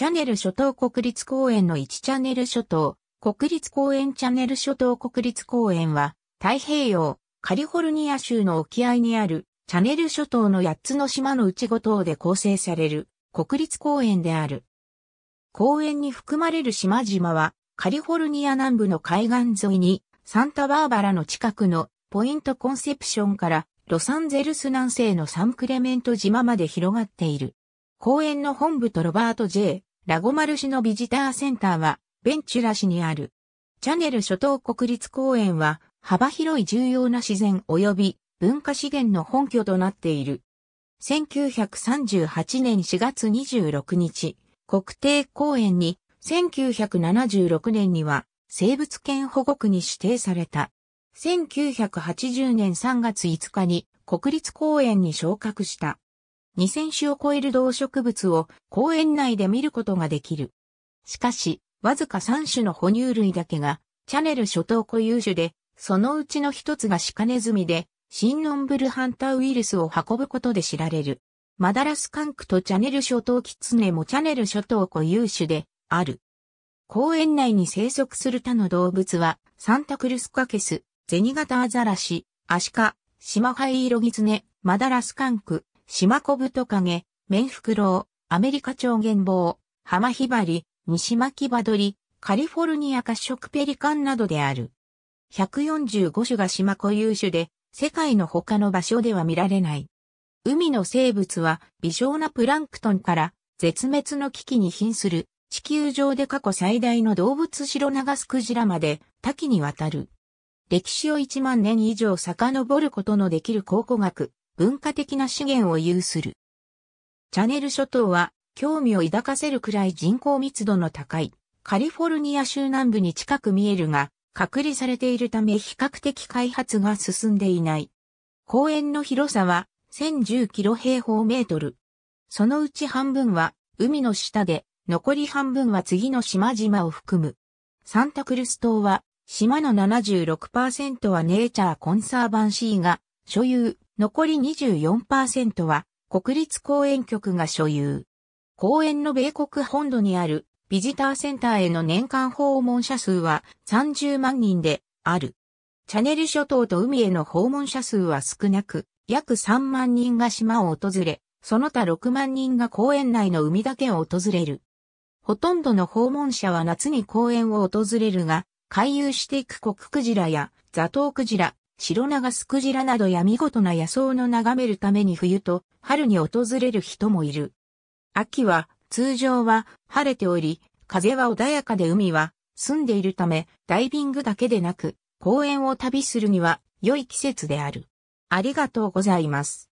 チャネル諸島国立公園の1チャネル諸島、国立公園チャネル諸島国立公園は、太平洋、カリフォルニア州の沖合にある、チャネル諸島の8つの島のうち5島で構成される、国立公園である。公園に含まれる島々は、カリフォルニア南部の海岸沿いに、サンタバーバラの近くのポイントコンセプションからロサンゼルス南西のサンクレメント島まで広がっている。公園の本部とロバート・ J・ ラゴマル市のビジターセンターは、ベンチュラ市にある。チャネル諸島国立公園は、幅広い重要な自然及び文化資源の本拠となっている。1938年4月26日、国定公園に、1976年には生物圏保護区に指定された。1980年3月5日に国立公園に昇格した。2000種を超える動植物を公園内で見ることができる。しかし、わずか3種の哺乳類だけが、チャネル諸島固有種で、そのうちの一つがシカネズミで、シンノンブルハンターウイルスを運ぶことで知られる。マダラスカンクとチャネル諸島キツネもチャネル諸島固有種で、ある。公園内に生息する他の動物は、サンタクルスカケス、ゼニガタアザラシ、アシカ、シマハイイロギツネ、マダラスカンク、島小太影、メンフクロウ、アメリカン原ウ、ハマヒバリ、西巻バドリ、カリフォルニア褐色ペリカンなどである。145種が島固有種で、世界の他の場所では見られない。海の生物は微小なプランクトンから絶滅の危機に瀕する地球上で過去最大の動物シロナガスクジラまで多岐にわたる。歴史を1万年以上遡ることのできる考古学、文化的な資源を有する。チャネル諸島は興味を抱かせるくらい人口密度の高いカリフォルニア州南部に近く見えるが隔離されているため比較的開発が進んでいない。公園の広さは1010キロ平方メートル。そのうち半分は海の下で残り半分は次の島々を含む。サンタクルス島は島の76%はネイチャーコンサーバンシーが所有、残り24%は国立公園局が所有。公園の米国本土にあるビジターセンターへの年間訪問者数は30万人である。チャネル諸島と海への訪問者数は少なく、約3万人が島を訪れ、その他6万人が公園内の海だけを訪れる。ほとんどの訪問者は夏に公園を訪れるが、回遊していくコククジラやザトウクジラ、白長スクジラなどや見事な野草の眺めるために冬と春に訪れる人もいる。秋は通常は晴れており、風は穏やかで海は澄んでいるためダイビングだけでなく公園を旅するには良い季節である。ありがとうございます。